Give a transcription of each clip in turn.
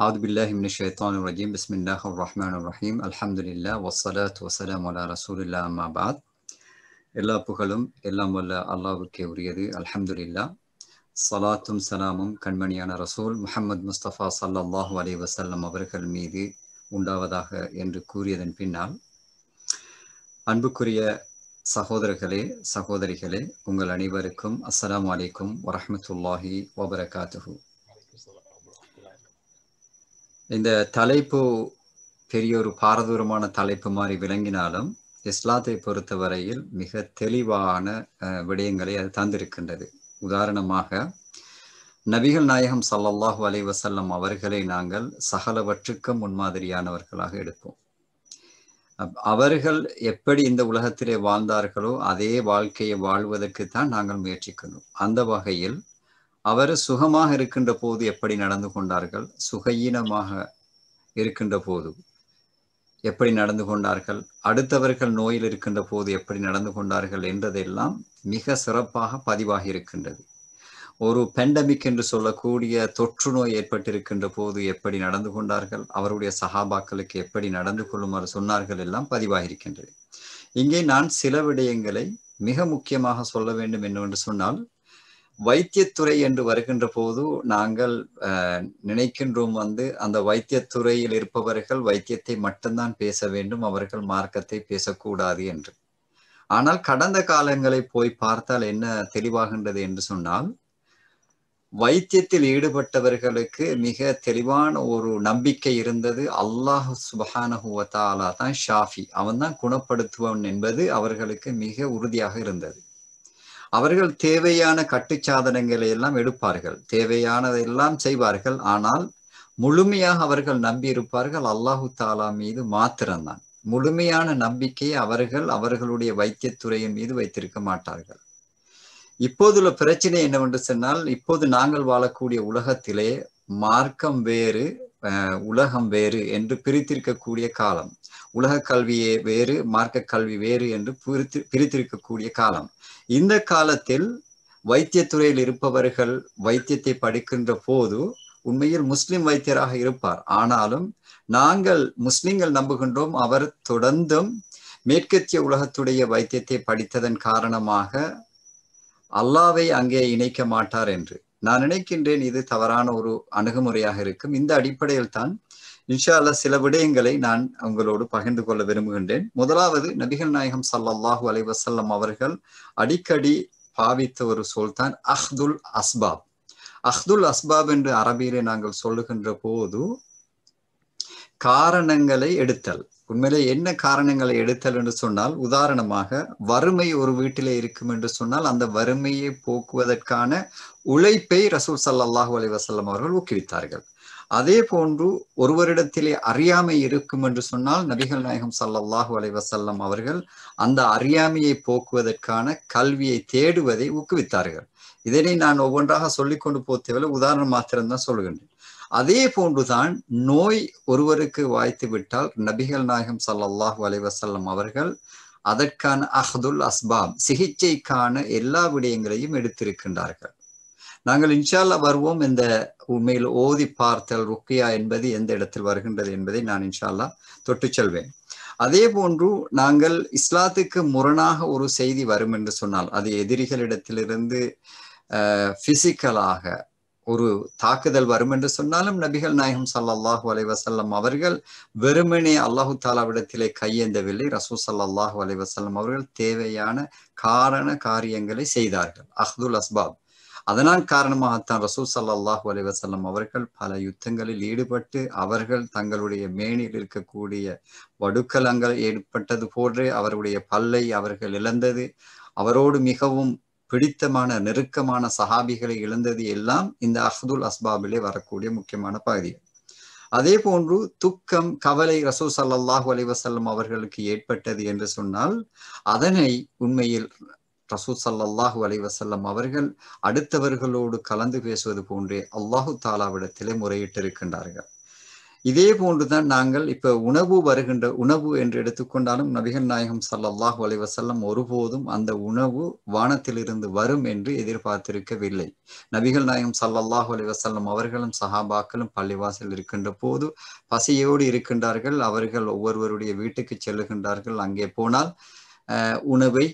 أعوذ بالله من الشيطان الرجيم بسم الله الرحمن الرحيم الحمد لله والصلاة والسلام على رسول எல்லா புகழும் எல்லாம் வல்ல அல்லாவுக்கே உரியது அல்ஹம்துலில்லா சலாத்தும் சலாமும் கண்மணியான ரசூல் முஹம்மது முஸ்தஃபா சல்லாஹூ அலி வசல்லம் அவர்கள் மீது உண்டாவதாக என்று கூறியதன் பின்னால் அன்புக்குரிய சகோதரர்களே சகோதரிகளே உங்கள் அனைவருக்கும் அஸ்ஸலாம் வலைக்கும் வரமத்துல்லாஹி வபரகாத்துஹூ இந்த தலைப்பு பெரிய ஒரு பாரதூரமான தலைப்பு மாதிரி விளங்கினாலும் இஸ்லாத்தை பொறுத்தவரையில் மிக தெளிவான விடயங்களை அது தந்திருக்கின்றது உதாரணமாக நபிகள் நாயகம் சல்லல்லாஹு அலைவசல்லம் அவர்களை நாங்கள் சகலவற்றுக்கும் முன்மாதிரியானவர்களாக எடுப்போம் அவர்கள் எப்படி இந்த உலகத்திலே வாழ்ந்தார்களோ அதே வாழ்க்கையை வாழ்வதற்கு தான் நாங்கள் முயற்சிக்கணும் அந்த வகையில் அவர் சுகமாக இருக்கின்ற போது எப்படி நடந்து கொண்டார்கள் சுகையீனமாக இருக்கின்ற போது எப்படி நடந்து கொண்டார்கள் அடுத்தவர்கள் நோயில் இருக்கின்ற போது எப்படி நடந்து கொண்டார்கள் என்றதெல்லாம் மிக சிறப்பாக பதிவாகி இருக்கின்றது ஒரு பெண்டமிக் என்று சொல்லக்கூடிய தொற்று நோய் ஏற்பட்டிருக்கின்ற போது எப்படி நடந்து கொண்டார்கள் அவருடைய சகாபாக்களுக்கு எப்படி நடந்து கொள்ளுமாறு சொன்னார்கள் எல்லாம் பதிவாகி இருக்கின்றது இங்கே நான் சில விடயங்களை மிக முக்கியமாக சொல்ல வேண்டும் என்னவென்று சொன்னால் வைத்தியத்துறை என்று வருகின்ற போது நாங்கள் நினைக்கின்றோம் வந்து அந்த வைத்தியத்துறையில் இருப்பவர்கள் வைத்தியத்தை மட்டும்தான் பேச வேண்டும் அவர்கள் மார்க்கத்தை பேசக்கூடாது என்று ஆனால் கடந்த காலங்களை போய் பார்த்தால் என்ன தெளிவாகின்றது என்று சொன்னால் வைத்தியத்தில் ஈடுபட்டவர்களுக்கு மிக தெளிவான ஒரு நம்பிக்கை இருந்தது அல்லாஹ் சுபஹானஹுவத்தாலா தான் ஷாஃபி அவன் தான் குணப்படுத்துவன் என்பது அவர்களுக்கு மிக உறுதியாக இருந்தது அவர்கள் தேவையான கட்டுச்சாதனங்களை எல்லாம் எடுப்பார்கள் தேவையானதெல்லாம் செய்வார்கள் ஆனால் முழுமையாக அவர்கள் நம்பியிருப்பார்கள் அல்லாஹு தாலா மீது மாத்திரம்தான் முழுமையான நம்பிக்கையை அவர்கள் அவர்களுடைய வைத்தியத்துறையின் மீது வைத்திருக்க மாட்டார்கள் இப்போதுள்ள பிரச்சனை என்னவென்று சொன்னால் இப்போது நாங்கள் வாழக்கூடிய உலகத்திலே மார்க்கம் வேறு உலகம் வேறு என்று பிரித்திருக்கக்கூடிய காலம் உலக கல்வியே வேறு மார்க்க கல்வி வேறு என்று பிரித்து பிரித்திருக்கக்கூடிய காலம் இந்த காலத்தில் வைத்தியத்துறையில் இருப்பவர்கள் வைத்தியத்தை படிக்கின்ற போது உண்மையில் முஸ்லிம் வைத்தியராக இருப்பார் ஆனாலும் நாங்கள் முஸ்லிம்கள் நம்புகின்றோம் அவர் தொடர்ந்தும் மேற்கத்திய உலகத்துடைய வைத்தியத்தை படித்ததன் காரணமாக அல்லாவை அங்கே இணைக்க மாட்டார் என்று நான் நினைக்கின்றேன் இது தவறான ஒரு அணுகுமுறையாக இருக்கும் இந்த அடிப்படையில் தான் இன்ஷா அல்லா சில விடயங்களை நான் உங்களோடு பகிர்ந்து கொள்ள விரும்புகின்றேன் முதலாவது நபிகள் நாயகம் சல்லாஹூ அலைவசல்லம் அவர்கள் அடிக்கடி பாவித்த ஒரு சொல் தான் அஹ்துல் அஸ்பாப் அஹ்துல் அஸ்பாப் என்று அரபியிலே நாங்கள் சொல்லுகின்ற போது காரணங்களை எடுத்தல் உண்மையிலே என்ன காரணங்களை எடுத்தல் என்று சொன்னால் உதாரணமாக வறுமை ஒரு வீட்டிலே இருக்கும் என்று சொன்னால் அந்த வறுமையை போக்குவதற்கான உழைப்பை ரசூல் சல்லாஹூ அலி வசல்லம் அவர்கள் ஊக்குவித்தார்கள் அதே போன்று ஒருவரிடத்திலே அறியாமை இருக்கும் என்று சொன்னால் நபிகள் நாயகம் சல்லல்லாஹு அலைவசல்லம் அவர்கள் அந்த அறியாமையை போக்குவதற்கான கல்வியை தேடுவதை ஊக்குவித்தார்கள் இதனை நான் ஒவ்வொன்றாக சொல்லிக்கொண்டு போத்தேவில் உதாரணம் மாத்திரம்தான் சொல்கின்றேன் அதே போன்றுதான் நோய் ஒருவருக்கு வாய்த்து விட்டால் நபிகள் நாயகம் சல்லல்லாஹு அலைவசல்லம் அவர்கள் அதற்கான அஹதுல் அஸ்பாப் சிகிச்சைக்கான எல்லா விடயங்களையும் எடுத்திருக்கின்றார்கள் நாங்கள் இன்ஷால்லா வருவோம் இந்த உண்மையில் ஓதி பார்த்தல் ருக்கியா என்பது எந்த இடத்தில் வருகின்றது என்பதை நான் இன்ஷால்லா தொட்டு செல்வேன் அதே போன்று நாங்கள் இஸ்லாத்துக்கு முரணாக ஒரு செய்தி வரும் என்று சொன்னால் அது எதிரிகளிடத்திலிருந்து பிசிக்கலாக ஒரு தாக்குதல் வரும் என்று சொன்னாலும் நபிகள் நாயகம் சல்லாஹூ அலைவசல்லம் அவர்கள் வெறுமனே அல்லாஹு தாலாவிடத்திலே கையேந்தவில்லை ரசூ சல்லாஹூ அலைவசல்லம் அவர்கள் தேவையான காரண காரியங்களை செய்தார்கள் அஹ்துல் அஸ்பாப் அதனால் காரணமாகத்தான் ரசூல் சல்லாஹூ அலைவசல்லம் அவர்கள் பல யுத்தங்களில் ஈடுபட்டு அவர்கள் தங்களுடைய மேனில் இருக்கக்கூடிய வடுக்கலங்கள் ஏற்பட்டது போன்றே அவருடைய பல்லை அவர்கள் இழந்தது அவரோடு மிகவும் பிடித்தமான நெருக்கமான சஹாபிகளை இழந்தது எல்லாம் இந்த அஹ்துல் அஸ்பாபிலே வரக்கூடிய முக்கியமான பகுதிகள் அதே போன்று துக்கம் கவலை ரசூ சல்லாஹூ அலைவசல்லம் அவர்களுக்கு ஏற்பட்டது என்று சொன்னால் அதனை உண்மையில் ரசூத் சல்லாஹு அலைவசல்லம் அவர்கள் அடுத்தவர்களோடு கலந்து பேசுவது போன்றே அல்லாஹு தாலாவிடத்திலே முறையிட்டிருக்கின்றார்கள் இதே போன்றுதான் நாங்கள் இப்ப உணவு வருகின்ற உணவு என்று எடுத்துக்கொண்டாலும் நபிகள் நாயகம் சல்லாஹு அலைவசல்லம் ஒருபோதும் அந்த உணவு வானத்திலிருந்து வரும் என்று எதிர்பார்த்திருக்கவில்லை நபிகள் நாயகம் சல்லாஹு அலைவசல்லம் அவர்களும் சஹாபாக்களும் பள்ளிவாசல் இருக்கின்ற போது பசியோடு இருக்கின்றார்கள் அவர்கள் ஒவ்வொருவருடைய வீட்டுக்கு செல்லுகின்றார்கள் அங்கே போனால் உணவை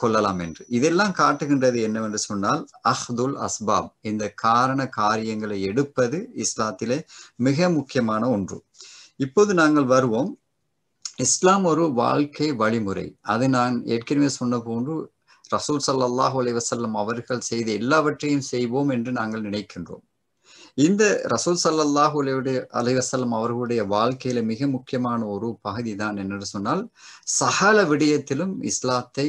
கொள்ளலாம் என்று இதெல்லாம் காட்டுகின்றது என்னவென்று சொன்னால் அஹ்துல் அஸ்பாப் இந்த காரண காரியங்களை எடுப்பது இஸ்லாத்திலே மிக முக்கியமான ஒன்று இப்போது நாங்கள் வருவோம் இஸ்லாம் ஒரு வாழ்க்கை வழிமுறை அது நான் ஏற்கனவே சொன்ன போன்று ரசூல் சல்லாஹூ அலி வசல்லம் அவர்கள் செய்த எல்லாவற்றையும் செய்வோம் என்று நாங்கள் நினைக்கின்றோம் இந்த ரசூல் சல்லாஹூ அலையுடைய அலைவசல்லம் அவர்களுடைய வாழ்க்கையில மிக முக்கியமான ஒரு பகுதி தான் என்னென்னு சொன்னால் சகல விடயத்திலும் இஸ்லாத்தை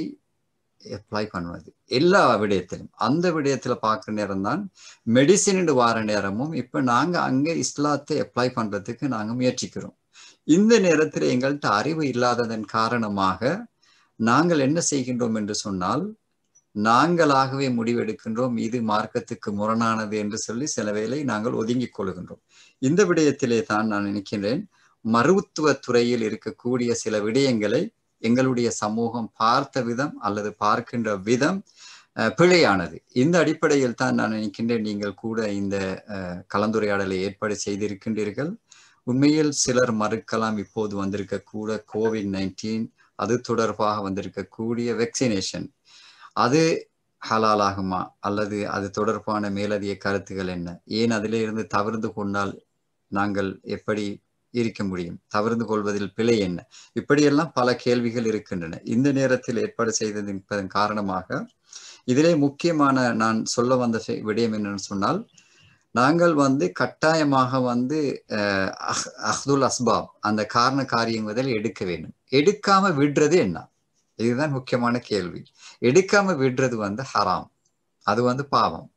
அப்ளை பண்ணுவது எல்லா விடயத்திலும் அந்த விடயத்துல பார்க்குற நேரம் தான் மெடிசின் வார நேரமும் இப்ப நாங்க அங்க இஸ்லாத்தை அப்ளை பண்றதுக்கு நாங்க முயற்சிக்கிறோம் இந்த நேரத்தில் எங்கள்கிட்ட அறிவு இல்லாததன் காரணமாக நாங்கள் என்ன செய்கின்றோம் என்று சொன்னால் நாங்களாகவே முடிவெடுக்கின்றோம் இது மார்க்கத்துக்கு முரணானது என்று சொல்லி சில வேலை நாங்கள் ஒதுங்கிக் கொள்கின்றோம் இந்த விடயத்திலே தான் நான் நினைக்கின்றேன் மருத்துவ துறையில் இருக்கக்கூடிய சில விடயங்களை எங்களுடைய சமூகம் பார்த்த விதம் அல்லது பார்க்கின்ற விதம் பிழையானது இந்த அடிப்படையில் தான் நான் நினைக்கின்றேன் நீங்கள் கூட இந்த கலந்துரையாடலை ஏற்பாடு செய்திருக்கின்றீர்கள் உண்மையில் சிலர் மறுக்கலாம் இப்போது வந்திருக்கக்கூட கோவிட் நைன்டீன் அது தொடர்பாக வந்திருக்கக்கூடிய வெக்சினேஷன் அது ஹலாலாகுமா அல்லது அது தொடர்பான மேலதிக கருத்துகள் என்ன ஏன் அதிலிருந்து தவிர்ந்து கொண்டால் நாங்கள் எப்படி இருக்க முடியும் தவிர்ந்து கொள்வதில் பிழை என்ன இப்படியெல்லாம் பல கேள்விகள் இருக்கின்றன இந்த நேரத்தில் ஏற்பாடு செய்திருப்பதன் காரணமாக இதிலே முக்கியமான நான் சொல்ல வந்த விடயம் என்னன்னு சொன்னால் நாங்கள் வந்து கட்டாயமாக வந்து அஹ் அஹ்துல் அஸ்பாப் அந்த காரண காரியங்களை எடுக்க வேண்டும் எடுக்காம விடுறது என்ன இதுதான் முக்கியமான கேள்வி எடுக்காம விடுறது வந்து ஹராம் அது வந்து பாவம்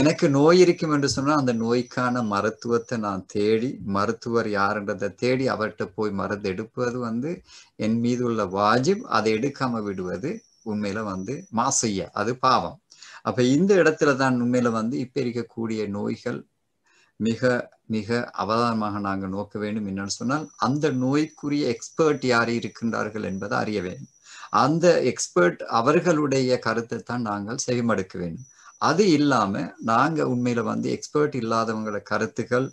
எனக்கு நோய் இருக்கும் என்று சொன்னால் அந்த நோய்க்கான மருத்துவத்தை நான் தேடி மருத்துவர் யாருன்றதை தேடி அவர்கிட்ட போய் மருந்து எடுப்பது வந்து என் மீது உள்ள வாஜிப் அதை எடுக்காம விடுவது உண்மையில வந்து மாசைய அது பாவம் அப்ப இந்த இடத்துல தான் உண்மையில வந்து இப்ப இருக்கக்கூடிய நோய்கள் மிக மிக அவதானமாக நாங்கள் நோக்க வேண்டும் என்னன்னு சொன்னால் அந்த நோய்க்குரிய எக்ஸ்பர்ட் யார் இருக்கின்றார்கள் என்பதை அறிய வேண்டும் அந்த எக்ஸ்பர்ட் அவர்களுடைய கருத்தை தான் நாங்கள் செய்மடுக்க வேண்டும் அது இல்லாம நாங்க உண்மையில வந்து எக்ஸ்பர்ட் இல்லாதவங்கள கருத்துக்கள்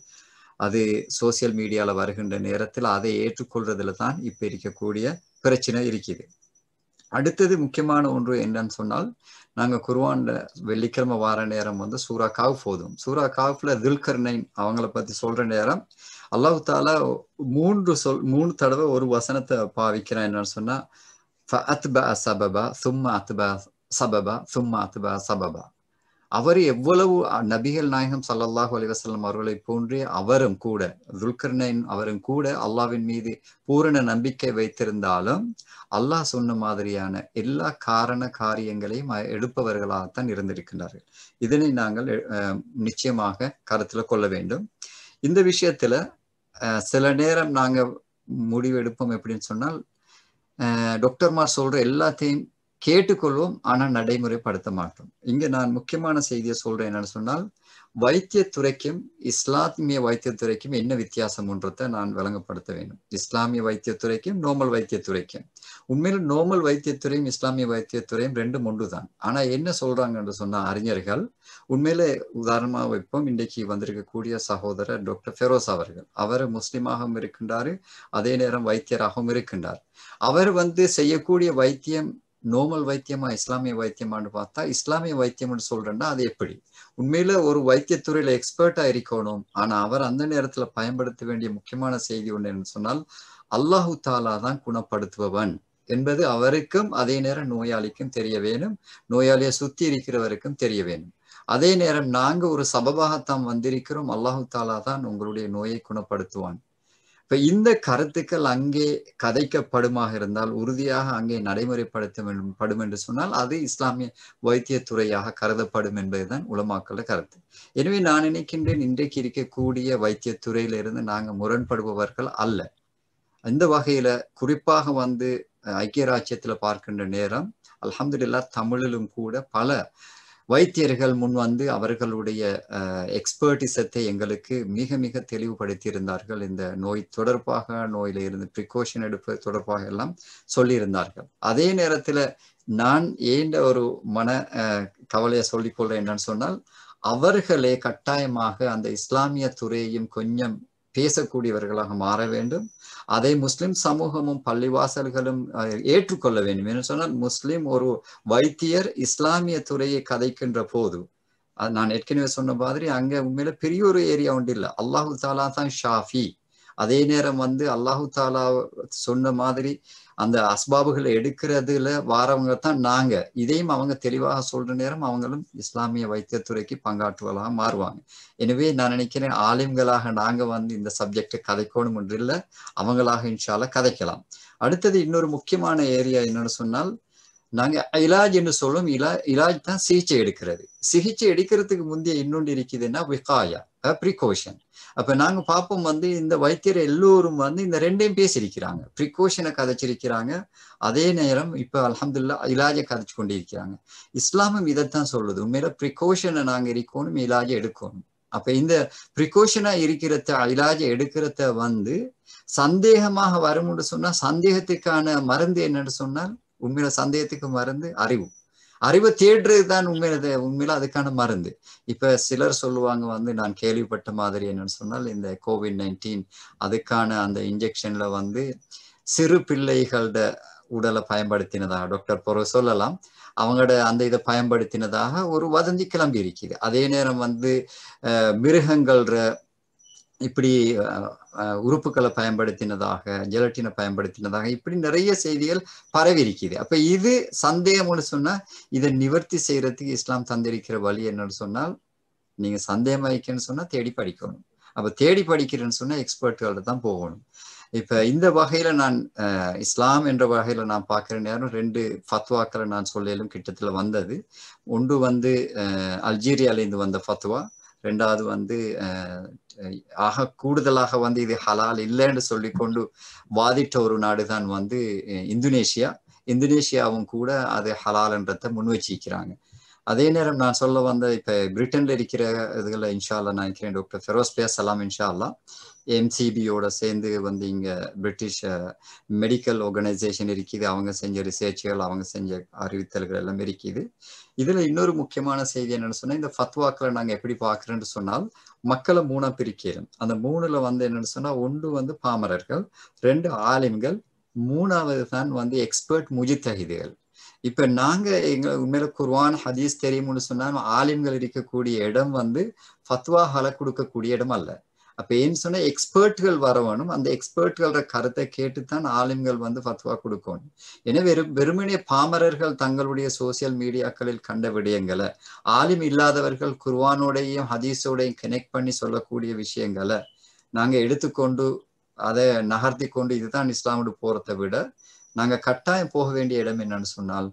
அது சோசியல் மீடியால வருகின்ற நேரத்தில் அதை ஏற்றுக்கொள்றதுல தான் இப்ப இருக்கக்கூடிய பிரச்சனை இருக்குது அடுத்தது முக்கியமான ஒன்று என்னன்னு சொன்னால் நாங்க குருவான்ல வெள்ளிக்கிழமை வார நேரம் வந்து சூரா காவ் போதும் சூரா காவ்ல நைன் அவங்கள பத்தி சொல்ற நேரம் அல்லாஹு தாலா மூன்று சொல் மூணு தடவை ஒரு வசனத்தை பாவிக்கிறேன் என்னன்னு சொன்னா ஃபத்பா சபபா சும்மா அத்பா சபபா சும்மா அத்பா சபபா அவர் எவ்வளவு நபிகள் நாயகம் சல்லல்லாஹு அலிவசல்லம் அவர்களை போன்றே அவரும் கூட துல்கர்னின் அவரும் கூட அல்லாவின் மீது பூரண நம்பிக்கை வைத்திருந்தாலும் அல்லாஹ் சொன்ன மாதிரியான எல்லா காரண காரியங்களையும் எடுப்பவர்களாகத்தான் இருந்திருக்கின்றார்கள் இதனை நாங்கள் நிச்சயமாக கருத்தில் கொள்ள வேண்டும் இந்த விஷயத்துல சில நேரம் நாங்கள் முடிவெடுப்போம் எப்படின்னு சொன்னால் டாக்டர்மார் சொல்ற எல்லாத்தையும் கேட்டுக்கொள்வோம் ஆனால் நடைமுறைப்படுத்த மாட்டோம் இங்கே நான் முக்கியமான செய்தியை சொல்றேன் என்னன்னு சொன்னால் வைத்தியத்துறைக்கும் இஸ்லாமிய வைத்தியத்துறைக்கும் என்ன ஒன்றத்தை நான் விளங்கப்படுத்த வேண்டும் இஸ்லாமிய வைத்தியத்துறைக்கும் நோமல் வைத்தியத்துறைக்கும் உண்மையில் நோமல் வைத்தியத்துறையும் இஸ்லாமிய வைத்தியத்துறையும் ரெண்டும் ஒன்று தான் ஆனால் என்ன சொல்றாங்கன்னு சொன்ன அறிஞர்கள் உண்மையில உதாரணமாக வைப்போம் இன்றைக்கு வந்திருக்கக்கூடிய சகோதரர் டாக்டர் ஃபெரோஸ் அவர்கள் அவர் முஸ்லீமாகவும் இருக்கின்றார் அதே நேரம் வைத்தியராகவும் இருக்கின்றார் அவர் வந்து செய்யக்கூடிய வைத்தியம் நோமல் வைத்தியமா இஸ்லாமிய வைத்தியமானு பார்த்தா இஸ்லாமிய வைத்தியம்னு சொல்றேன்னா அது எப்படி உண்மையில ஒரு வைத்தியத்துறையில எக்ஸ்பர்ட்டா இருக்கணும் ஆனா அவர் அந்த நேரத்துல பயன்படுத்த வேண்டிய முக்கியமான செய்தி ஒன்று என்று சொன்னால் அல்லாஹு தாலா தான் குணப்படுத்துபவன் என்பது அவருக்கும் அதே நேரம் நோயாளிக்கும் தெரிய வேணும் நோயாளியை சுத்தி இருக்கிறவருக்கும் தெரிய வேணும் அதே நேரம் நாங்க ஒரு சபபாகத்தான் வந்திருக்கிறோம் அல்லாஹு தாலா தான் உங்களுடைய நோயை குணப்படுத்துவான் இப்ப இந்த கருத்துக்கள் அங்கே கதைக்கப்படுமாக இருந்தால் உறுதியாக அங்கே நடைமுறைப்படுத்தப்படும் என்று சொன்னால் அது இஸ்லாமிய வைத்தியத்துறையாக கருதப்படும் என்பதுதான் உலமாக்கள கருத்து எனவே நான் நினைக்கின்றேன் இன்றைக்கு இருக்கக்கூடிய வைத்தியத்துறையிலிருந்து நாங்கள் முரண்படுபவர்கள் அல்ல இந்த வகையில குறிப்பாக வந்து ஐக்கிய ராஜ்யத்துல பார்க்கின்ற நேரம் அலமதுல்லா தமிழிலும் கூட பல வைத்தியர்கள் முன் வந்து அவர்களுடைய எக்ஸ்பர்டிசத்தை எங்களுக்கு மிக மிக தெளிவுபடுத்தியிருந்தார்கள் இந்த நோய் தொடர்பாக நோயில இருந்து ப்ரிகாஷன் எடுப்பது தொடர்பாக எல்லாம் சொல்லியிருந்தார்கள் அதே நேரத்தில் நான் ஏண்ட ஒரு மன கவலையை சொல்லிக்கொள்றேன் என்னன்னு சொன்னால் அவர்களே கட்டாயமாக அந்த இஸ்லாமிய துறையையும் கொஞ்சம் பேசக்கூடியவர்களாக மாற வேண்டும் அதை முஸ்லிம் சமூகமும் பள்ளிவாசல்களும் ஏற்றுக்கொள்ள வேண்டும் என்று சொன்னால் முஸ்லிம் ஒரு வைத்தியர் இஸ்லாமிய துறையை கதைக்கின்ற போது நான் ஏற்கனவே சொன்ன மாதிரி அங்க உண்மையில பெரிய ஒரு ஏரியா ஒன்று இல்லை அல்லாஹு தாலா தான் ஷாஃபி அதே நேரம் வந்து அல்லாஹு தாலா சொன்ன மாதிரி அந்த அஸ்பாபுகளை எடுக்கிறதுல வாரவங்க தான் நாங்க இதையும் அவங்க தெளிவாக சொல்ற நேரம் அவங்களும் இஸ்லாமிய வைத்தியத்துறைக்கு பங்காற்றுவதாக மாறுவாங்க எனவே நான் நினைக்கிறேன் ஆலிம்களாக நாங்க வந்து இந்த சப்ஜெக்டை கதைக்கணும் என்று இல்லை அவங்களாக இன்ஷால கதைக்கலாம் அடுத்தது இன்னொரு முக்கியமான ஏரியா என்னன்னு சொன்னால் நாங்க இலாஜ் என்று சொல்லும் இலா இலாஜ் தான் சிகிச்சை எடுக்கிறது சிகிச்சை எடுக்கிறதுக்கு முந்தைய இன்னொன்று இருக்குதுன்னா விகாயா ப்ரிகாஷன் அப்ப நாங்க பார்ப்போம் வந்து இந்த வைத்தியர் எல்லோரும் வந்து இந்த ரெண்டையும் பேசியிருக்கிறாங்க ப்ரிகாஷனை கதைச்சிருக்கிறாங்க அதே நேரம் இப்ப அலமதுல்லா இலாஜை கதைச்சு கொண்டிருக்கிறாங்க இஸ்லாமும் இதைத்தான் சொல்லுது உண்மையில ப்ரிகாஷனை நாங்க இருக்கணும் இலாஜை எடுக்கணும் அப்ப இந்த ப்ரிகாஷனா இருக்கிறத இலாஜை எடுக்கிறத வந்து சந்தேகமாக வரும்னு சொன்னா சந்தேகத்துக்கான மருந்து என்னன்னு சொன்னால் உண்மையில சந்தேகத்துக்கு மருந்து அறிவு அறிவு தேடுறது தான் உண்மையில உண்மையில அதுக்கான மருந்து இப்ப சிலர் சொல்லுவாங்க வந்து நான் கேள்விப்பட்ட மாதிரி என்னன்னு சொன்னால் இந்த கோவிட் நைன்டீன் அதுக்கான அந்த இன்ஜெக்ஷன்ல வந்து சிறு பிள்ளைகளோட உடலை பயன்படுத்தினதாக டாக்டர் பொற சொல்லலாம் அவங்களோட அந்த இதை பயன்படுத்தினதாக ஒரு வதந்தி கிளம்பி இருக்குது அதே நேரம் வந்து மிருகங்கள்ற இப்படி உறுப்புகளை பயன்படுத்தினதாக ஜெலட்டினை பயன்படுத்தினதாக இப்படி நிறைய செய்திகள் பரவி இருக்குது அப்ப இது சந்தேகம்னு சொன்னா இதை நிவர்த்தி செய்யறதுக்கு இஸ்லாம் தந்திருக்கிற வழி என்னன்னு சொன்னால் நீங்க சந்தேகம் இருக்கேன்னு சொன்னா தேடி படிக்கணும் அப்ப தேடி படிக்கிறேன்னு சொன்னா எக்ஸ்பர்ட்கள்ட்ட தான் போகணும் இப்ப இந்த வகையில நான் இஸ்லாம் என்ற வகையில நான் பார்க்கிற நேரம் ரெண்டு ஃபத்வாக்களை நான் சொல்லலும் கிட்டத்துல வந்தது ஒன்று வந்து அல்ஜீரியாலேருந்து வந்த ஃபத்வா ரெண்டாவது வந்து ஆக கூடுதலாக வந்து இது ஹலால் இல்லைன்னு சொல்லி கொண்டு வாதிட்ட ஒரு நாடுதான் வந்து இந்தோனேஷியா இந்தோனேஷியாவும் கூட அது ஹலால்ன்றத முன் வச்சிருக்கிறாங்க அதே நேரம் நான் சொல்ல வந்த இப்ப பிரிட்டன்ல இருக்கிற இதுல இன்ஷால்லா நான் நினைக்கிறேன் டாக்டர் ஃபெரோஸ் பேசலாம் இன்ஷால்லா எம்சிபியோட சேர்ந்து வந்து இங்கே பிரிட்டிஷ் மெடிக்கல் ஆர்கனைசேஷன் இருக்குது அவங்க செஞ்ச ரிசர்ச்சுகள் அவங்க செஞ்ச அறிவித்தல்கள் எல்லாம் இருக்குது இதில் இன்னொரு முக்கியமான செய்தி என்னென்னு சொன்னால் இந்த ஃபத்வாக்களை நாங்கள் எப்படி பார்க்குறோன்னு சொன்னால் மக்களை மூணாக பிரிக்கிறோம் அந்த மூணில் வந்து என்னென்னு சொன்னால் ஒன்று வந்து பாமரர்கள் ரெண்டு ஆலிம்கள் மூணாவது தான் வந்து எக்ஸ்பர்ட் முஜித்தகிதுகள் இப்ப நாங்க எங்க உண்மையில குர்வான் ஹதீஸ் தெரியும்னு சொன்னா ஆலிம்கள் இருக்கக்கூடிய இடம் வந்து ஹல கொடுக்கக்கூடிய இடம் அல்ல அப்ப ஏன்னு சொன்னா எக்ஸ்பர்ட்கள் வரவனும் அந்த எக்ஸ்பர்ட்கள கருத்தை கேட்டுத்தான் ஆலிம்கள் வந்து ஃபத்வா கொடுக்கணும் ஏன்னா வெறும் வெறுமனே பாமரர்கள் தங்களுடைய சோசியல் மீடியாக்களில் கண்ட விடயங்களை ஆலிம் இல்லாதவர்கள் குர்வானோடையும் ஹதீஸோடையும் கனெக்ட் பண்ணி சொல்லக்கூடிய விஷயங்களை நாங்க எடுத்துக்கொண்டு அதை நகர்த்தி கொண்டு இதுதான் இஸ்லாமோடு போறதை விட நாங்க கட்டாயம் போக வேண்டிய இடம் என்னன்னு சொன்னால்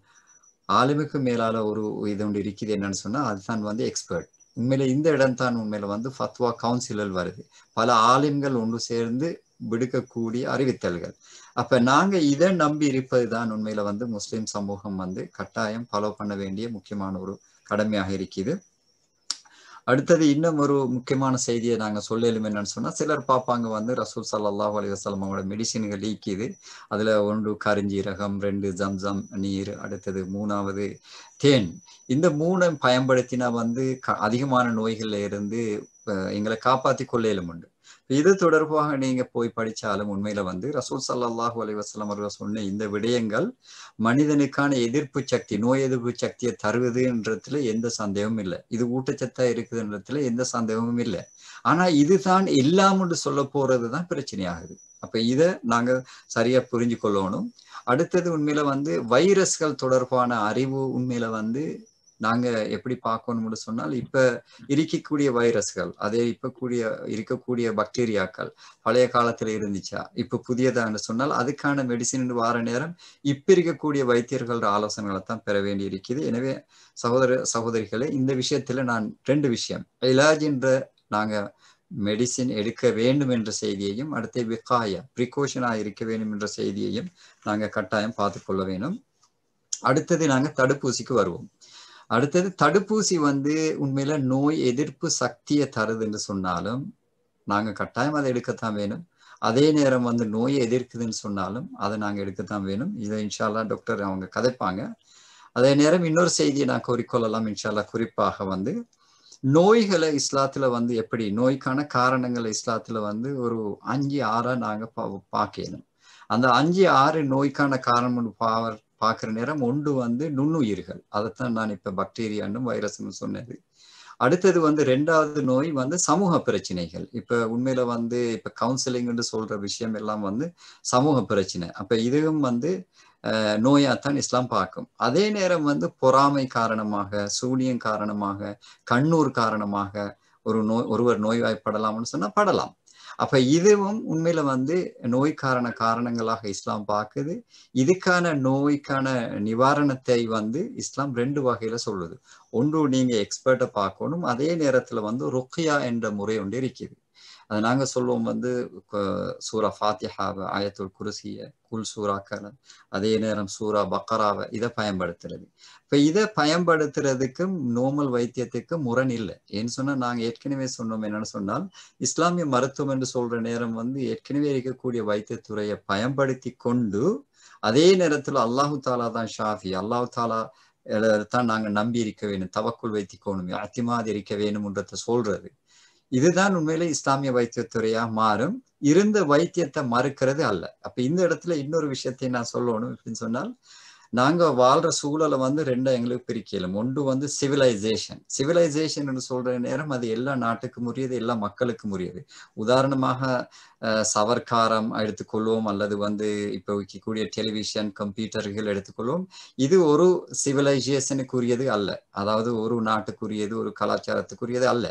ஆளுமைக்கு மேலால ஒரு இது ஒன்று இருக்குது என்னன்னு சொன்னா அதுதான் வந்து எக்ஸ்பர்ட் உண்மையில இந்த இடம்தான் உண்மையில வந்து ஃபத்வா கவுன்சிலில் வருது பல ஆலிம்கள் ஒன்று சேர்ந்து விடுக்கக்கூடிய அறிவித்தல்கள் அப்ப நாங்க இதை நம்பி இருப்பது தான் உண்மையில வந்து முஸ்லிம் சமூகம் வந்து கட்டாயம் ஃபாலோ பண்ண வேண்டிய முக்கியமான ஒரு கடமையாக இருக்குது அடுத்தது இன்னும் ஒரு முக்கியமான செய்தியை நாங்கள் சொல்லலும் என்னன்னு சொன்னால் சிலர் பார்ப்பாங்க வந்து ரசூல் சல்லாஹ் அலி வசலம் அவங்களோட மெடிசின்கள் ஈக்கிது அதில் ஒன்று கரிஞ்சீரகம் ரெண்டு ஜம் நீர் அடுத்தது மூணாவது தேன் இந்த மூணை பயன்படுத்தினா வந்து அதிகமான நோய்கள்ல இருந்து எங்களை காப்பாற்றி கொள்ளையிலும் உண்டு இது தொடர்பாக நீங்க போய் படிச்சாலும் உண்மையில வந்து ரசூல் சல்லாஹூ அலைவாஸ்லாம் அவர்கள் சொன்ன இந்த விடயங்கள் மனிதனுக்கான எதிர்ப்பு சக்தி நோய் எதிர்ப்பு சக்தியை தருவதுன்றதுல எந்த சந்தேகமும் இல்லை இது ஊட்டச்சத்தா இருக்குதுன்றதுல எந்த சந்தேகமும் இல்லை ஆனா இதுதான் இல்லாமல் சொல்ல போறதுதான் பிரச்சனையாகுது அப்ப இதை நாங்க சரியா புரிஞ்சு கொள்ளணும் அடுத்தது உண்மையில வந்து வைரஸ்கள் தொடர்பான அறிவு உண்மையில வந்து நாங்க எப்படி பார்க்கணும்னு சொன்னால் இப்ப இருக்கக்கூடிய வைரஸ்கள் அதே இப்ப கூடிய இருக்கக்கூடிய பக்டீரியாக்கள் பழைய காலத்துல இருந்துச்சா இப்ப புதியதான்னு சொன்னால் அதுக்கான மெடிசின் வார நேரம் இப்ப இருக்கக்கூடிய வைத்தியர்களோட ஆலோசனைகளை தான் பெற வேண்டி இருக்குது எனவே சகோதர சகோதரிகளை இந்த விஷயத்துல நான் ரெண்டு விஷயம் இலாஜ் என்ற நாங்க மெடிசின் எடுக்க வேண்டும் என்ற செய்தியையும் அடுத்து விக்காய ப்ரிகாஷனாக இருக்க வேண்டும் என்ற செய்தியையும் நாங்கள் கட்டாயம் பார்த்து கொள்ள வேண்டும் அடுத்தது நாங்கள் தடுப்பூசிக்கு வருவோம் அடுத்தது தடுப்பூசி வந்து உண்மையில நோய் எதிர்ப்பு சக்தியை தருதுன்னு சொன்னாலும் நாங்க கட்டாயம் அதை எடுக்கத்தான் வேணும் அதே நேரம் வந்து நோயை எதிர்க்குதுன்னு சொன்னாலும் அதை நாங்கள் எடுக்கத்தான் வேணும் இதை இன்ஷால்லா டாக்டர் அவங்க கதைப்பாங்க அதே நேரம் இன்னொரு செய்தியை நான் கோரிக்கொள்ளலாம் இன்ஷால்லா குறிப்பாக வந்து நோய்களை இஸ்லாத்துல வந்து எப்படி நோய்க்கான காரணங்களை இஸ்லாத்துல வந்து ஒரு அஞ்சு ஆறா நாங்க பா பார்க்கணும் அந்த அஞ்சு ஆறு நோய்க்கான காரணம் பாவர் பார்க்குற நேரம் ஒன்று வந்து நுண்ணுயிர்கள் அதைத்தான் நான் இப்போ பாக்டீரியான்னு வைரஸ்னு சொன்னது அடுத்தது வந்து ரெண்டாவது நோய் வந்து சமூக பிரச்சனைகள் இப்போ உண்மையில வந்து இப்போ கவுன்சிலிங்னு சொல்ற விஷயம் எல்லாம் வந்து சமூக பிரச்சனை அப்போ இதுவும் வந்து நோயாத்தான் இஸ்லாம் பார்க்கும் அதே நேரம் வந்து பொறாமை காரணமாக சூனியம் காரணமாக கண்ணூர் காரணமாக ஒரு நோய் ஒருவர் நோய்வாய்ப்படலாம்னு சொன்னா படலாம் அப்ப இதுவும் உண்மையில வந்து நோய்க்காரண காரணங்களாக இஸ்லாம் பார்க்குது இதுக்கான நோய்க்கான நிவாரணத்தை வந்து இஸ்லாம் ரெண்டு வகையில சொல்லுது ஒன்று நீங்க எக்ஸ்பர்ட்டை பார்க்கணும் அதே நேரத்துல வந்து ருக்கியா என்ற முறை ஒன்று இருக்குது அது நாங்க சொல்லுவோம் வந்து சூரா ஃபாத்திஹாவை ஆயத்தூர் குருசிய குல் சூறாக்களை அதே நேரம் சூரா பக்கராவை இதை பயன்படுத்துறது இப்ப இதை பயன்படுத்துறதுக்கும் நோமல் வைத்தியத்துக்கு முரண் இல்லை ஏன்னு சொன்னா நாங்க ஏற்கனவே சொன்னோம் என்னன்னு சொன்னால் இஸ்லாமிய மருத்துவம் என்று சொல்ற நேரம் வந்து ஏற்கனவே இருக்கக்கூடிய வைத்தியத்துறையை பயன்படுத்தி கொண்டு அதே நேரத்தில் அல்லாஹு தாலா தான் ஷாஃபி அல்லாஹு தாலா தான் நாங்க நம்பி இருக்க வேணும் தவக்குள் வைத்திக்கோணும் அத்திமாதி இருக்க வேணும்ன்றத சொல்றது இதுதான் உண்மையில இஸ்லாமிய வைத்தியத்துறையா மாறும் இருந்த வைத்தியத்தை மறுக்கிறது அல்ல அப்ப இந்த இடத்துல இன்னொரு விஷயத்தை நான் சொல்லணும் அப்படின்னு சொன்னால் நாங்க வாழ்ற சூழலை வந்து ரெண்டா எங்களுக்கு பிரிக்கலாம் ஒன்று வந்து சிவிலைசேஷன் சிவிலைசேஷன் சொல்ற நேரம் அது எல்லா நாட்டுக்கும் உரியது எல்லா மக்களுக்கும் உரியது உதாரணமாக சவர்க்காரம் எடுத்துக்கொள்வோம் அல்லது வந்து இப்போ வைக்கக்கூடிய டெலிவிஷன் கம்ப்யூட்டர்கள் எடுத்துக்கொள்வோம் இது ஒரு சிவிலைசேஷனுக்குரியது அல்ல அதாவது ஒரு நாட்டுக்குரியது ஒரு கலாச்சாரத்துக்குரியது அல்ல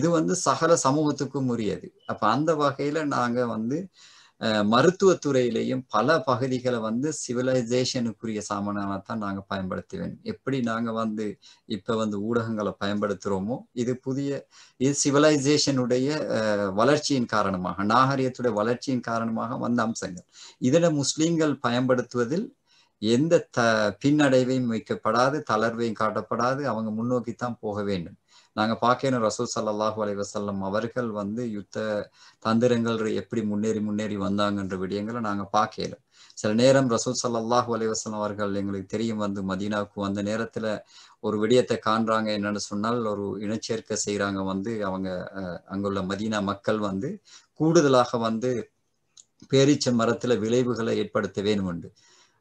இது வந்து சகல சமூகத்துக்கும் உரியது அப்ப அந்த வகையில நாங்க வந்து மருத்துவத்துறையிலையும் பல பகுதிகளை வந்து சிவிலைசேஷனுக்குரிய சாமானாக தான் நாங்கள் பயன்படுத்தி வேணும் எப்படி நாங்கள் வந்து இப்போ வந்து ஊடகங்களை பயன்படுத்துகிறோமோ இது புதிய இது சிவிலைசேஷனுடைய வளர்ச்சியின் காரணமாக நாகரிகத்துடைய வளர்ச்சியின் காரணமாக வந்த அம்சங்கள் இதில் முஸ்லீம்கள் பயன்படுத்துவதில் எந்த த பின்னடைவையும் வைக்கப்படாது தளர்வையும் காட்டப்படாது அவங்க முன்னோக்கி தான் போக வேண்டும் நாங்க பார்க்கணும் ரசூல் சல்லாஹூ அலைவசல்லம் அவர்கள் வந்து யுத்த தந்திரங்கள் எப்படி முன்னேறி முன்னேறி வந்தாங்கன்ற விடயங்களை நாங்க பாக்கல சில நேரம் ரசூல் சல்லாஹூ அலைவசல்லம் அவர்கள் எங்களுக்கு தெரியும் வந்து மதீனாவுக்கு அந்த நேரத்துல ஒரு விடயத்தை காண்றாங்க என்னன்னு சொன்னால் ஒரு இனச்சேர்க்கை செய்யறாங்க வந்து அவங்க அங்குள்ள மதீனா மக்கள் வந்து கூடுதலாக வந்து பேரீச்ச மரத்துல விளைவுகளை ஏற்படுத்த வேணும் உண்டு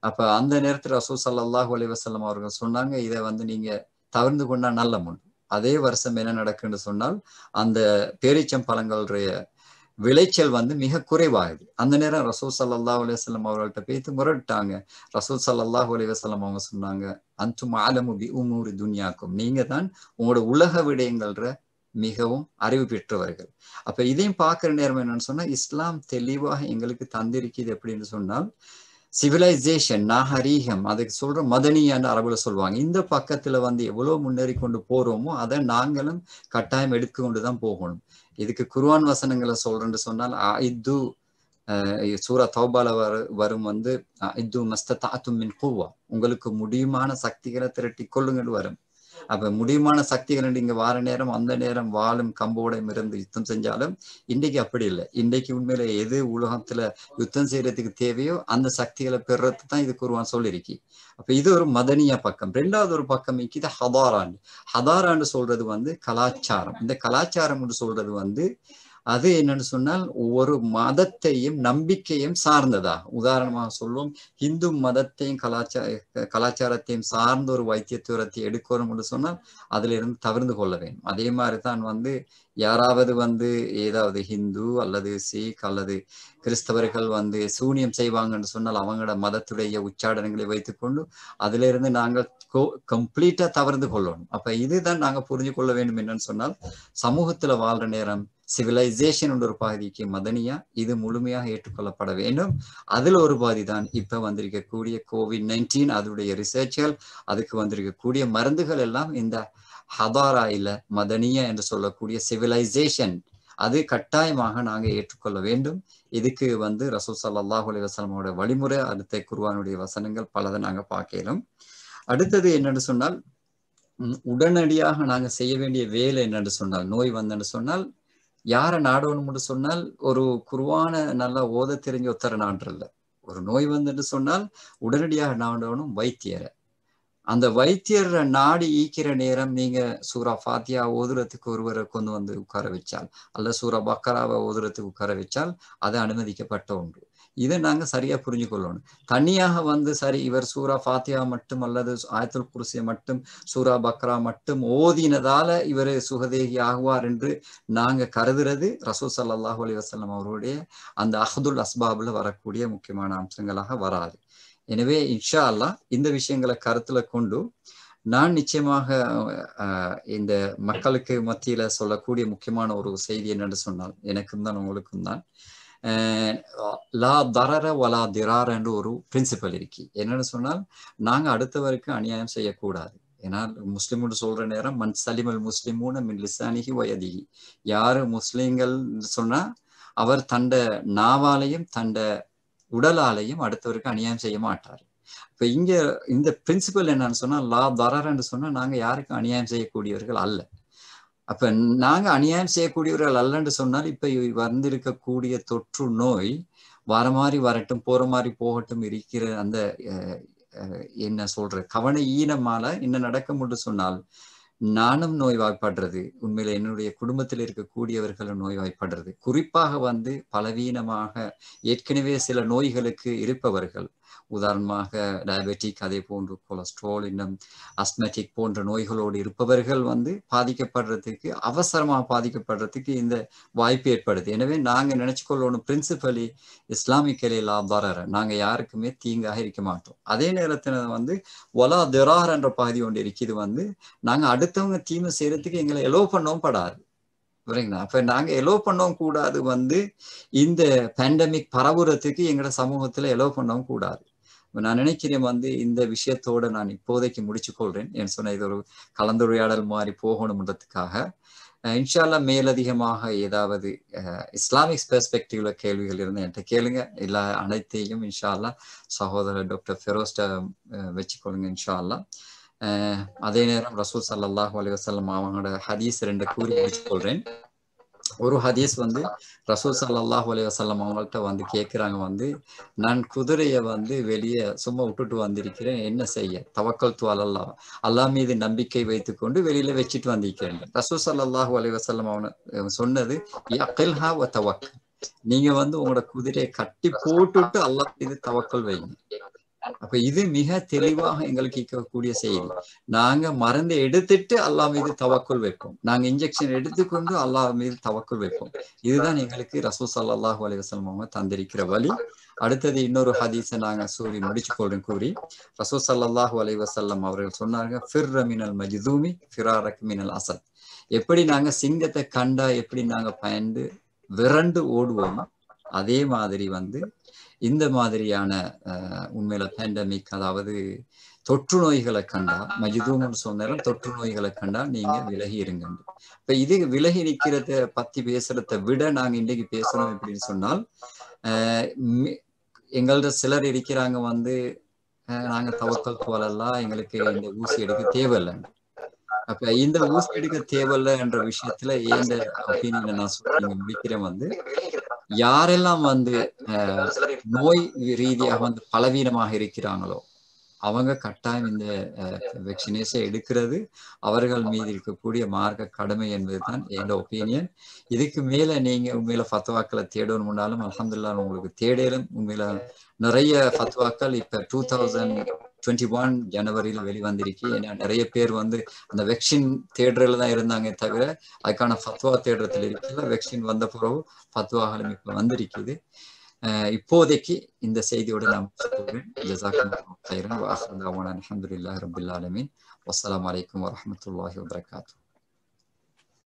அப்ப அந்த நேரத்துல ரசூல் சல்லாஹூ அலைவசல்லம் அவர்கள் சொன்னாங்க இதை வந்து நீங்க தவிர்ந்து கொண்டா நல்ல முன் அதே வருஷம் என்ன நடக்குன்னு சொன்னால் அந்த பேரீச்சம் பழங்களுடைய விளைச்சல் வந்து மிக குறைவாகுது அந்த நேரம் ரசூல் சல்லா அலுவலம் அவர்கள்ட்ட பேத்து முரட்டாங்க ரசூல் சல்லாஹூ அலுவலம் அவங்க சொன்னாங்க அந்தும் ஆலமு பி உமூரி துன்யாக்கும் நீங்க தான் உங்களோட உலக விடயங்கள்ற மிகவும் அறிவு பெற்றவர்கள் அப்ப இதையும் பார்க்குற நேரம் என்னன்னு சொன்னா இஸ்லாம் தெளிவாக எங்களுக்கு தந்திருக்குது எப்படின்னு சொன்னால் சிவிலைசேஷன் நாகரீகம் அதுக்கு சொல்ற மதனியான்னு அரபுல சொல்லுவாங்க இந்த பக்கத்துல வந்து எவ்வளவு முன்னேறி கொண்டு போறோமோ அதை நாங்களும் கட்டாயம் எடுத்து கொண்டுதான் போகணும் இதுக்கு குருவான் வசனங்களை சொல்றேன்னு சொன்னால் இது சூரா தௌபால வர வரும் வந்து இது மஸ்த மின் கூவா உங்களுக்கு முடியுமான சக்திகளை திரட்டி கொள்ளுங்கள் வரும் அப்ப முடியுமான சக்திகள் இங்க வார நேரம் அந்த நேரம் வாழும் கம்போடையும் இருந்து யுத்தம் செஞ்சாலும் இன்றைக்கு அப்படி இல்லை இன்றைக்கு உண்மையில எது உலகத்துல யுத்தம் செய்யறதுக்கு தேவையோ அந்த சக்திகளை பெறது தான் இது குருவான் சொல்லியிருக்கி அப்ப இது ஒரு மதனிய பக்கம் ரெண்டாவது ஒரு பக்கம் இது ஹதாராண்டு ஹதாராண்டு சொல்றது வந்து கலாச்சாரம் இந்த கலாச்சாரம் சொல்றது வந்து அது என்னன்னு சொன்னால் ஒவ்வொரு மதத்தையும் நம்பிக்கையும் சார்ந்ததா உதாரணமாக சொல்லுவோம் இந்து மதத்தையும் கலாச்சார கலாச்சாரத்தையும் சார்ந்த ஒரு வைத்தியத்துவத்தை எடுக்கணும் என்று சொன்னால் அதுல இருந்து தவிர்ந்து கொள்ள வேண்டும் அதே மாதிரி தான் வந்து யாராவது வந்து ஏதாவது ஹிந்து அல்லது சீக் அல்லது கிறிஸ்தவர்கள் வந்து சூனியம் செய்வாங்கன்னு சொன்னால் அவங்களோட மதத்துடைய உச்சாடனங்களை வைத்துக்கொண்டு அதுல இருந்து நாங்கள் கம்ப்ளீட்டா தவிர்த்து கொள்ளணும் அப்ப இதுதான் நாங்க புரிஞ்சு கொள்ள வேண்டும் என்னன்னு சொன்னால் சமூகத்துல வாழ்ற நேரம் சிவிலைசேஷன் ஒரு பகுதிக்கு மதனியா இது முழுமையாக ஏற்றுக்கொள்ளப்பட வேண்டும் அதில் ஒரு பாதி தான் இப்ப வந்திருக்கக்கூடிய கோவிட் நைன்டீன் அதனுடைய ரிசர்ச்கள் அதுக்கு வந்திருக்கக்கூடிய மருந்துகள் எல்லாம் இந்த ஹதாரா இல்ல மதனியா என்று சொல்லக்கூடிய சிவிலைசேஷன் அது கட்டாயமாக நாங்கள் ஏற்றுக்கொள்ள வேண்டும் இதுக்கு வந்து ரசூல் சல்லாஹ் அலி வசலமோட வழிமுறை அடுத்த குருவானுடைய வசனங்கள் பலதை நாங்கள் பார்க்கலாம் அடுத்தது என்னன்னு சொன்னால் உடனடியாக நாங்கள் செய்ய வேண்டிய வேலை என்னன்னு சொன்னால் நோய் வந்தேன்னு சொன்னால் யாரை நாடணும்னு சொன்னால் ஒரு குருவான நல்லா ஓத தெரிஞ்ச ஒத்தர நாடுறல்ல ஒரு நோய் வந்துட்டு சொன்னால் உடனடியாக நாடணும் வைத்தியரை அந்த வைத்தியர் நாடி ஈக்கிற நேரம் நீங்க சூரா ஃபாத்தியா ஓதுறதுக்கு ஒருவரை கொண்டு வந்து உட்கார வச்சால் அல்ல சூரா பக்கராவை ஓதுறதுக்கு உட்கார வச்சால் அது அனுமதிக்கப்பட்ட ஒன்று இதை நாங்கள் சரியா புரிஞ்சு கொள்ளணும் தனியாக வந்து சரி இவர் சூரா ஃபாத்தியா மட்டும் அல்லது ஆயத்துல் குருசியை மட்டும் சூரா பக்ரா மட்டும் ஓதினதால இவர் சுகதேகி ஆகுவார் என்று நாங்கள் கருதுறது ரசூ சல்லாஹூ அலி வசல்லம் அவருடைய அந்த அஹதுல் அஸ்பாபில் வரக்கூடிய முக்கியமான அம்சங்களாக வராது எனவே இன்ஷா அல்லா இந்த விஷயங்களை கருத்துல கொண்டு நான் நிச்சயமாக இந்த மக்களுக்கு மத்தியில சொல்லக்கூடிய முக்கியமான ஒரு செய்தி என்னன்னு சொன்னால் எனக்கும் தான் உங்களுக்கும் தான் லா தரர வலா திரார் என்று ஒரு பிரின்சிபல் இருக்கு என்னன்னு சொன்னால் நாங்கள் அடுத்தவருக்கு அநியாயம் செய்யக்கூடாது ஏன்னா முஸ்லீம்னு சொல்ற நேரம் மண் சலிமல் முஸ்லிமுன்னு மின் லிசானிகி வயதிகி யாரு முஸ்லிம்கள் சொன்னா அவர் தண்ட நாவாலையும் தண்ட உடலாலையும் அடுத்தவருக்கு அநியாயம் செய்ய மாட்டார் இப்ப இங்க இந்த பிரின்சிபல் என்னன்னு சொன்னா லா தரர்ன்னு சொன்னா நாங்க யாருக்கும் அநியாயம் செய்யக்கூடியவர்கள் அல்ல அப்ப நாங்க அநியாயம் செய்யக்கூடியவர்கள் அல்லன்னு சொன்னால் இப்ப வந்திருக்கக்கூடிய தொற்று நோய் வர மாதிரி வரட்டும் போற மாதிரி போகட்டும் இருக்கிற அந்த என்ன சொல்ற கவன ஈனமால என்ன நடக்க முடியும் சொன்னால் நானும் நோய்வாய்ப்படுறது உண்மையில என்னுடைய குடும்பத்தில் இருக்கக்கூடியவர்களும் நோய்வாய்ப்படுறது குறிப்பாக வந்து பலவீனமாக ஏற்கனவே சில நோய்களுக்கு இருப்பவர்கள் உதாரணமாக டயபெட்டிக் அதே போன்று கொலஸ்ட்ரால் இன்னும் அஸ்மெட்டிக் போன்ற நோய்களோடு இருப்பவர்கள் வந்து பாதிக்கப்படுறதுக்கு அவசரமாக பாதிக்கப்படுறதுக்கு இந்த வாய்ப்பு ஏற்படுது எனவே நாங்கள் நினைச்சுக்கொள்ளணும் பிரின்சிபலி கலையில் லாபாரர் நாங்கள் யாருக்குமே தீங்காக இருக்க மாட்டோம் அதே நேரத்தில் வந்து ஒலா திரார் என்ற பகுதி ஒன்று இருக்குது வந்து நாங்கள் அடுத்தவங்க தீமை செய்யறதுக்கு எங்களை எலோ பண்ணவும் படாது புரியுங்களா அப்ப நாங்க எலோ பண்ணவும் கூடாது வந்து இந்த பேண்டமிக் பரவுறதுக்கு எங்கட சமூகத்துல எலோ பண்ணவும் கூடாது நான் நினைக்கிறேன் வந்து இந்த விஷயத்தோட நான் இப்போதைக்கு முடிச்சு கொள்றேன் என் சொன்ன இது ஒரு கலந்துரையாடல் மாதிரி போகணும்ன்றதுக்காக இன்ஷால்லா மேலதிகமாக ஏதாவது இஸ்லாமிக் பெர்ஸ்பெக்டிவ்ல கேள்விகள் இருந்தால் என்கிட்ட கேளுங்க எல்லா அனைத்தையும் இன்ஷால்லா சகோதரர் டாக்டர் ஃபெரோஸ்ட வச்சுக்கொள்ளுங்க இன்ஷால்லா அதே நேரம் ரசூல் சல்லாஹ் அலி வசல்லம் அவங்களோட ஹதீஸ் ரெண்டு கூறி முடிச்சு சொல்றேன் ஒரு ஹதீஸ் வந்து ரசூல் சல்லாஹ் அலி வசல்லம் அவங்கள்ட்ட வந்து கேட்கிறாங்க வந்து நான் குதிரையை வந்து வெளியே சும்மா விட்டுட்டு வந்திருக்கிறேன் என்ன செய்ய தவக்கல் து அல்லா அல்லா மீது நம்பிக்கை வைத்துக்கொண்டு வெளியில வச்சுட்டு வந்திருக்கிறேன் ரசூல் சல்லாஹ் அலி வசல்லம் அவனை சொன்னது அகில்ஹா தவக்கல் நீங்க வந்து உங்களோட குதிரையை கட்டி போட்டுட்டு அல்லா மீது தவக்கல் வைங்க அப்ப இது மிக தெளிவாக எங்களுக்கு இருக்கக்கூடிய செய்தி நாங்க மருந்து எடுத்துட்டு அல்லா மீது தவக்குள் வைப்போம் நாங்க இன்ஜெக்ஷன் எடுத்துக்கொண்டு அல்லா மீது தவக்குள் வைப்போம் இதுதான் எங்களுக்கு ரசூ சல்லாஹூ அலிவசல் அவங்க தந்திருக்கிற வழி அடுத்தது இன்னொரு ஹதீச நாங்க சூரி முடிச்சு கொள்றோம் கூறி ரசூ சல்லாஹூ அலைவசல்லம் அவர்கள் சொன்னாங்க ஃபிர் மஜிதூமி அசத் எப்படி நாங்க சிங்கத்தை கண்டா எப்படி நாங்க பயந்து விரண்டு ஓடுவோமோ அதே மாதிரி வந்து இந்த மாதிரியான உண்மையில பேண்டமிக் அதாவது தொற்று நோய்களை கண்டா மஜிதூமன் சொன்னாலும் தொற்று நோய்களை கண்டா நீங்க விலகி இருங்க இப்ப இது விலகி நிக்கிறத பத்தி பேசுறத விட நாங்க இன்னைக்கு பேசுறோம் அப்படின்னு சொன்னால் எங்கள்ட சிலர் இருக்கிறாங்க வந்து நாங்க தவக்கல் போலெல்லாம் எங்களுக்கு இந்த ஊசி எடுக்க தேவையில்லை அப்ப இந்த ஊசி எடுக்க தேவையில்லை என்ற விஷயத்துல ஏந்த அப்படின்னு நான் சொல்றேன் முடிக்கிறேன் வந்து யாரெல்லாம் வந்து நோய் ரீதியாக வந்து பலவீனமாக இருக்கிறாங்களோ அவங்க கட்டாயம் இந்த வெக்சினேஷன் எடுக்கிறது அவர்கள் மீது இருக்கக்கூடிய மார்க்க கடமை என்பது தான் என்னோட ஒப்பீனியன் இதுக்கு மேல நீங்க உண்மையில ஃபத்வாக்களை தேடணும் முன்னாலும் அலமதுல்லா உங்களுக்கு தேடலும் உண்மையில நிறைய பத்துவாக்கள் இப்ப டூ தௌசண்ட் டுவெண்ட்டி ஒன் ஜனவரியில் வெளிவந்திருக்கு ஏன்னா நிறைய பேர் வந்து அந்த வெக்சின் தேடுறதுல தான் இருந்தாங்க தவிர அதுக்கான ஃபத்வா தேடுறதுல இருக்கல வெக்சின் வந்த பிறகு ஃபத்வாகளும் இப்போ வந்திருக்குது இப்போதைக்கு இந்த செய்தியோட நான் ஜசாக்கம் அலமதுல்லா ரபுல்லாலமின் வசலாம் வலைக்கம் வரமத்துல்லாஹி வபர்காத்து